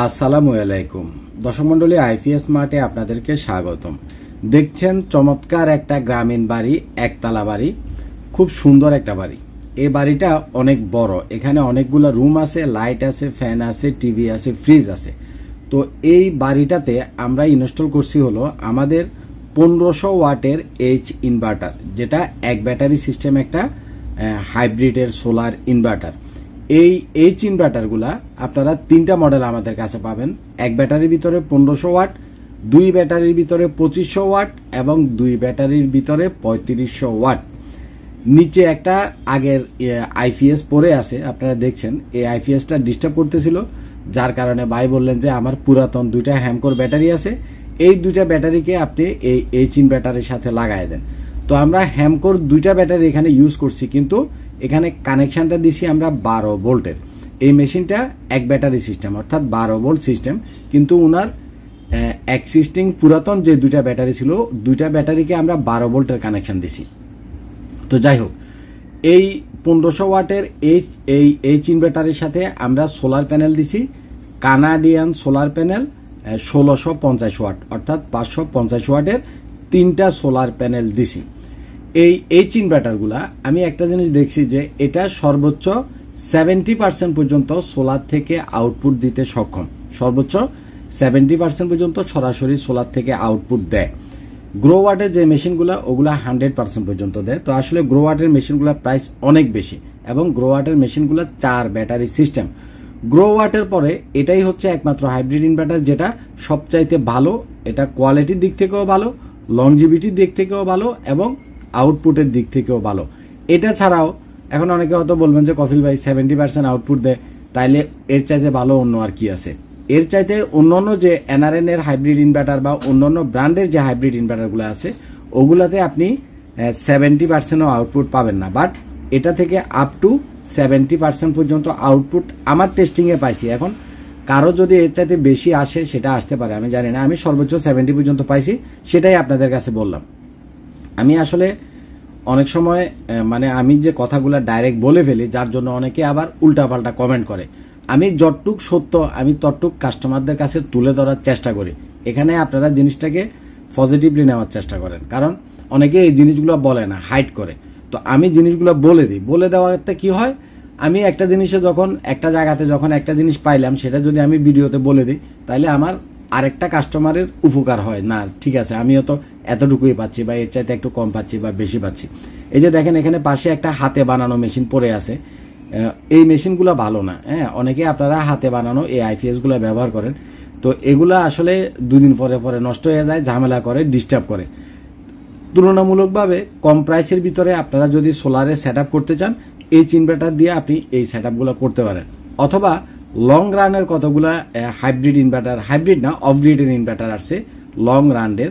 আসসালামু আলাইকুম দশম আইপিএস মার্টে আপনাদেরকে স্বাগতম দেখছেন চমৎকার একটা গ্রামীণ বাড়ি একতলা বাড়ি খুব সুন্দর একটা বাড়ি এই বাড়িটা অনেক বড় এখানে অনেকগুলো রুম আছে লাইট আছে ফ্যান আছে টিভি আছে ফ্রিজ আছে তো এই বাড়িটাতে আমরা ইনস্টল করছি হলো আমাদের পনেরোশো ওয়াটের এইচ ইনভার্টার যেটা এক ব্যাটারি সিস্টেম একটা হাইব্রিডের সোলার ইনভার্টার এই এইচ ব্যাটারগুলা আপনারা তিনটা মডেল আমাদের কাছে পাবেন এক ব্যাটারির ভিতরে পনেরোশো ওয়াট দুই ব্যাটারির ভিতরে পঁচিশশো ওয়াট এবং দুই ব্যাটারির ভিতরে পঁয়ত্রিশশো ওয়াট নিচে একটা আগের আইপিএস পরে আছে আপনারা দেখছেন এই আইপিএসটা ডিস্টার্ব করতেছিল যার কারণে ভাই বললেন যে আমার পুরাতন দুইটা হ্যামকোর ব্যাটারি আছে এই দুইটা ব্যাটারিকে আপনি এই এইচ ব্যাটারির সাথে লাগাই দেন তো আমরা হ্যামকোর দুইটা ব্যাটারি এখানে ইউজ করছি কিন্তু এখানে কানেকশানটা দিছি আমরা বারো ভোল্টের এই মেশিনটা এক ব্যাটারি সিস্টেম অর্থাৎ বারো ভোল্ট সিস্টেম কিন্তু ওনার এক্সিস্টিং পুরাতন যে দুইটা ব্যাটারি ছিল দুইটা ব্যাটারিকে আমরা বারো ভোল্টের কানেকশান দিছি তো যাই হোক এই পনেরোশো ওয়াটের এইচ এই এইচ ব্যাটারির সাথে আমরা সোলার প্যানেল দিছি কানাডিয়ান সোলার প্যানেল ষোলোশো পঞ্চাশ ওয়াট অর্থাৎ পাঁচশো পঞ্চাশ ওয়াটের তিনটা সোলার প্যানেল দিছি এই এইচ ইনভার্টারগুলা আমি একটা জিনিস দেখছি যে এটা সর্বোচ্চ সেভেন্টি পার্সেন্ট পর্যন্ত সোলার থেকে আউটপুট দিতে সক্ষম সর্বোচ্চ সেভেন্টি পার্সেন্ট পর্যন্ত সরাসরি সোলার থেকে আউটপুট দেয় গ্রো ওয়াটের যে মেশিনগুলো ওগুলো হান্ড্রেড পার্সেন্ট পর্যন্ত দেয় তো আসলে গ্রো ওয়াটের মেশিনগুলোর প্রাইস অনেক বেশি এবং গ্রো ওয়াটের মেশিনগুলো চার ব্যাটারি সিস্টেম গ্রো ওয়াটের পরে এটাই হচ্ছে একমাত্র হাইব্রিড ইনভার্টার যেটা সবচাইতে ভালো এটা কোয়ালিটির দিক থেকেও ভালো লংজিভিটির দিক থেকেও ভালো এবং আউটপুটের দিক থেকেও ভালো এটা ছাড়াও এখন অনেকে হয়তো বলবেন যে কফিল ভাই সেভেন্টি পার্সেন্ট আউটপুট দেয় তাইলে এর চাইতে ভালো অন্য আর কি আছে এর চাইতে অন্য অন্য যে এনআরএন এর হাইব্রিড ইনভার্টার বা অন্য অন্য ব্র্যান্ডের যে হাইব্রিড ইনভার্টারগুলো আছে ওগুলাতে আপনি সেভেন্টি পার্সেন্টও আউটপুট পাবেন না বাট এটা থেকে আপ টু সেভেন্টি পার্সেন্ট পর্যন্ত আউটপুট আমার টেস্টিংয়ে পাইছি এখন কারো যদি এর চাইতে বেশি আসে সেটা আসতে পারে আমি জানি না আমি সর্বোচ্চ সেভেন্টি পর্যন্ত পাইছি সেটাই আপনাদের কাছে বললাম আমি আসলে অনেক সময় মানে আমি যে কথাগুলো ডাইরেক্ট বলে ফেলি যার জন্য অনেকে আবার উল্টাপাল্টা কমেন্ট করে আমি যতটুক সত্য আমি ততটুক কাস্টমারদের কাছে তুলে ধরার চেষ্টা করি এখানে আপনারা জিনিসটাকে পজিটিভলি নেওয়ার চেষ্টা করেন কারণ অনেকে এই জিনিসগুলো বলে না হাইট করে তো আমি জিনিসগুলো বলে দিই বলে দেওয়াতে কি হয় আমি একটা জিনিসে যখন একটা জায়গাতে যখন একটা জিনিস পাইলাম সেটা যদি আমি ভিডিওতে বলে দিই তাহলে আমার আরেকটা কাস্টমারের উপকার হয় না ঠিক আছে আমিও তো এতটুকুই পাচ্ছি বা এর চাইতে একটু কম পাচ্ছি বা বেশি পাচ্ছি এই যে দেখেন এখানে পাশে একটা হাতে বানানো মেশিন পড়ে আছে এই মেশিনগুলো ভালো না হ্যাঁ অনেকে আপনারা হাতে বানানো এই আইপিএসগুলো ব্যবহার করেন তো এগুলো আসলে দুদিন পরে পরে নষ্ট হয়ে যায় ঝামেলা করে ডিস্টার্ব করে তুলনামূলকভাবে কম প্রাইসের ভিতরে আপনারা যদি সোলারে সেট করতে চান এই ইনভার্টার দিয়ে আপনি এই সেট করতে পারেন অথবা লং রানের কতগুলা হাইব্রিড ইনভার্টার হাইব্রিড না অফগ্রিডের ইনভার্টার আসছে লং রানের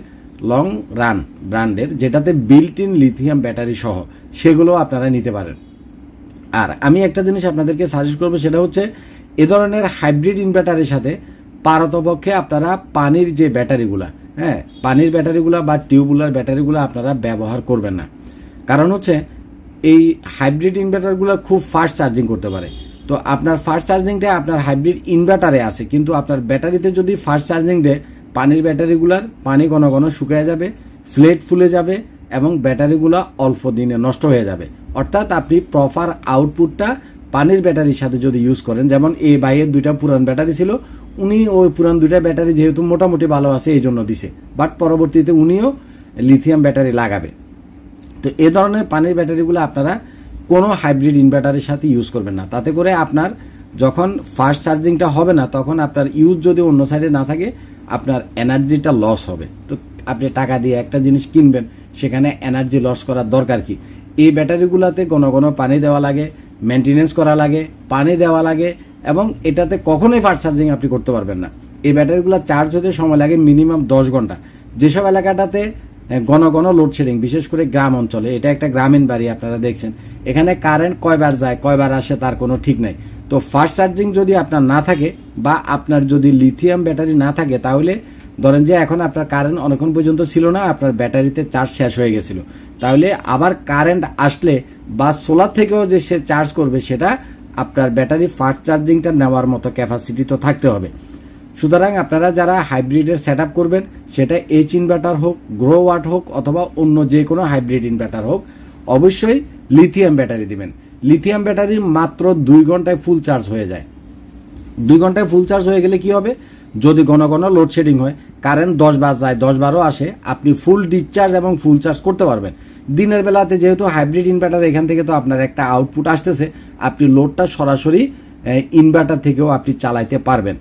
লং রান ব্র্যান্ডের যেটাতে বিল্ট ইন লিথিয়াম ব্যাটারি সহ সেগুলো আপনারা নিতে পারেন আর আমি একটা জিনিস আপনাদেরকে সাজেস্ট করবো সেটা হচ্ছে এ ধরনের হাইব্রিড ইনভার্টারের সাথে পারতপক্ষে আপনারা পানির যে ব্যাটারিগুলা হ্যাঁ পানির ব্যাটারিগুলা বা টিউবুলার ব্যাটারিগুলো আপনারা ব্যবহার করবেন না কারণ হচ্ছে এই হাইব্রিড ইনভার্টারগুলো খুব ফাস্ট চার্জিং করতে পারে তো আপনার ফার্স্ট চার্জিংটা আপনার হাইব্রিড ইনভার্টারে আছে কিন্তু আপনার ব্যাটারিতে যদি ফার্স্ট চার্জিং দেয় পানির ব্যাটারিগুলার পানি ঘন ঘন শুকিয়ে যাবে ফ্লেট ফুলে যাবে এবং ব্যাটারিগুলো অল্প দিনে নষ্ট হয়ে যাবে অর্থাৎ আপনি প্রপার আউটপুটটা পানির ব্যাটারির সাথে যদি ইউজ করেন যেমন এ বাইয়ের দুইটা পুরান ব্যাটারি ছিল উনি ওই পুরান দুইটা ব্যাটারি যেহেতু মোটামুটি ভালো আছে এই জন্য দিছে বাট পরবর্তীতে উনিও লিথিয়াম ব্যাটারি লাগাবে তো এ ধরনের পানির ব্যাটারিগুলো আপনারা কোনো হাইব্রিড ইনভার্টারের সাথে ইউজ করবেন না তাতে করে আপনার যখন ফার্স্ট চার্জিংটা হবে না তখন আপনার ইউজ যদি অন্য সাইডে না থাকে আপনার এনার্জিটা লস হবে তো আপনি টাকা দিয়ে একটা জিনিস কিনবেন সেখানে এনার্জি লস করার দরকার কি এই ব্যাটারিগুলোতে কোনো কোনো পানি দেওয়া লাগে মেনটেনেন্স করা লাগে পানি দেওয়া লাগে এবং এটাতে কখনোই ফাস্ট চার্জিং আপনি করতে পারবেন না এই ব্যাটারিগুলো চার্জ হতে সময় লাগে মিনিমাম দশ ঘন্টা যেসব এলাকাটাতে ঘন ঘন লোডশেডিং বিশেষ করে গ্রাম অঞ্চলে এটা একটা গ্রামীণ বাড়ি আপনারা দেখছেন এখানে কারেন্ট কয়বার যায় কয়বার আসে তার কোনো ঠিক নাই তো ফাস্ট চার্জিং যদি আপনার না থাকে বা আপনার যদি লিথিয়াম ব্যাটারি না থাকে তাহলে ধরেন যে এখন আপনার কারেন্ট অনেকক্ষণ পর্যন্ত ছিল না আপনার ব্যাটারিতে চার্জ শেষ হয়ে গেছিল তাহলে আবার কারেন্ট আসলে বা সোলার থেকেও যে সে চার্জ করবে সেটা আপনার ব্যাটারি ফাস্ট চার্জিংটা নেওয়ার মতো ক্যাপাসিটি তো থাকতে হবে সুতরাং আপনারা যারা হাইব্রিডের সেট করবেন সেটা এইচ ইনভার্টার হোক গ্রো ওয়াট হোক অথবা অন্য যে কোনো হাইব্রিড ইনভার্টার হোক অবশ্যই লিথিয়াম ব্যাটারি দিবেন লিথিয়াম ব্যাটারি মাত্র দুই ঘন্টায় ফুল চার্জ হয়ে যায় দুই ঘন্টায় ফুল চার্জ হয়ে গেলে কি হবে যদি ঘন ঘন লোডশেডিং হয় কারেন্ট দশ বার যায় দশ বারও আসে আপনি ফুল ডিসচার্জ এবং ফুল চার্জ করতে পারবেন দিনের বেলাতে যেহেতু হাইব্রিড ইনভার্টার এখান থেকে তো আপনার একটা আউটপুট আসতেছে আপনি লোডটা সরাসরি ইনভার্টার থেকেও আপনি চালাইতে পারবেন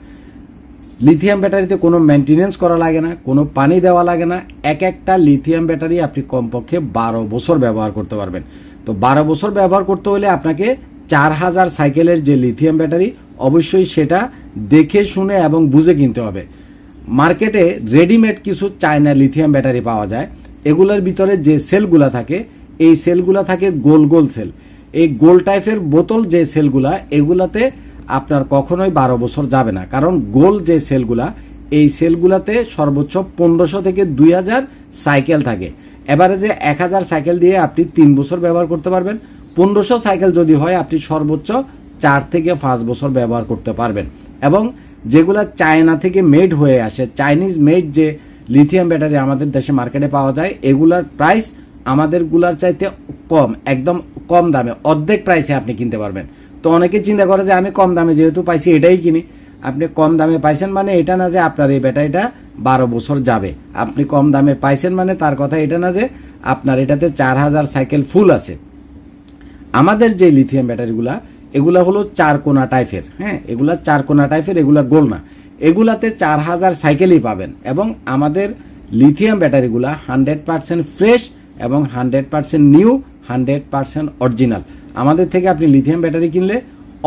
লিথিয়াম ব্যাটারিতে কোনো মেনটেনেন্স করা লাগে না কোনো পানি দেওয়া লাগে না এক একটা লিথিয়াম ব্যাটারি আপনি কমপক্ষে বারো বছর ব্যবহার করতে পারবেন তো বারো বছর ব্যবহার করতে হলে আপনাকে চার হাজার সাইকেলের যে লিথিয়াম ব্যাটারি অবশ্যই সেটা দেখে শুনে এবং বুঝে কিনতে হবে মার্কেটে রেডিমেড কিছু চায়না লিথিয়াম ব্যাটারি পাওয়া যায় এগুলোর ভিতরে যে সেলগুলা থাকে এই সেলগুলা থাকে গোল গোল সেল এই গোল টাইপের বোতল যে সেলগুলা এগুলাতে আপনার কখনোই বারো বছর যাবে না কারণ গোল যে সেলগুলা এই সেলগুলাতে সর্বোচ্চ পনেরোশো থেকে দুই হাজার সাইকেল থাকে যে এক হাজার সাইকেল দিয়ে আপনি তিন বছর ব্যবহার করতে পারবেন পনেরোশো সাইকেল যদি হয় আপনি সর্বোচ্চ চার থেকে পাঁচ বছর ব্যবহার করতে পারবেন এবং যেগুলো চায়না থেকে মেড হয়ে আসে চাইনিজ মেড যে লিথিয়াম ব্যাটারি আমাদের দেশে মার্কেটে পাওয়া যায় এগুলার প্রাইস আমাদেরগুলার চাইতে কম একদম কম দামে অর্ধেক প্রাইসে আপনি কিনতে পারবেন তো অনেকে চিন্তা করে যে আমি কম দামে যেহেতু পাইছি এটাই কিনি আপনি কম দামে পাইছেন মানে এটা না যে আপনার এই ব্যাটারিটা বারো বছর যাবে আপনি কম দামে পাইছেন মানে তার কথা এটা না যে আপনার এটাতে চার হাজার সাইকেল ফুল আছে আমাদের যে লিথিয়াম ব্যাটারিগুলা এগুলা হলো চার কোনা টাইপের হ্যাঁ এগুলা চার কোনা টাইপের এগুলা গোল না এগুলাতে চার হাজার সাইকেলই পাবেন এবং আমাদের লিথিয়াম ব্যাটারিগুলা হান্ড্রেড পার্সেন্ট ফ্রেশ এবং hundred percent new hundred percent original আমাদের থেকে আপনি লিথিয়াম ব্যাটারি কিনলে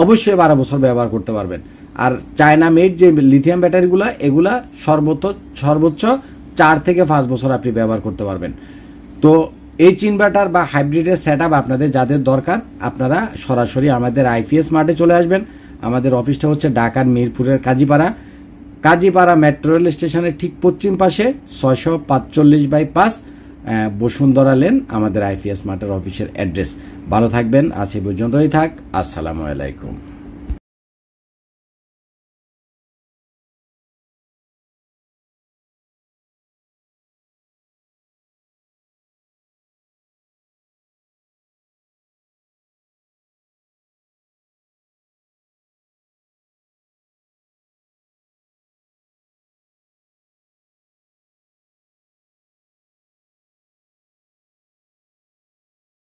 অবশ্যই বারো বছর ব্যবহার করতে পারবেন আর চায়না মেড যে লিথিয়াম ব্যাটারিগুলো এগুলা সর্বোচ্চ সর্বোচ্চ চার থেকে পাঁচ বছর আপনি ব্যবহার করতে পারবেন তো এই ইনভার্টার বা হাইব্রিডের সেট আপনাদের যাদের দরকার আপনারা সরাসরি আমাদের আইপিএস মার্টে চলে আসবেন আমাদের অফিসটা হচ্ছে ঢাকার মিরপুরের কাজীপাড়া কাজীপাড়া মেট্রো রেল স্টেশনের ঠিক পশ্চিম পাশে ছয়শো পাঁচচল্লিশ বাই পাঁচ বসুন্ধরা লেন আমাদের আইপিএস মার্টের অফিসের অ্যাড্রেস ভালো থাকবেন আজ পর্যন্তই থাক আসসালামু আলাইকুম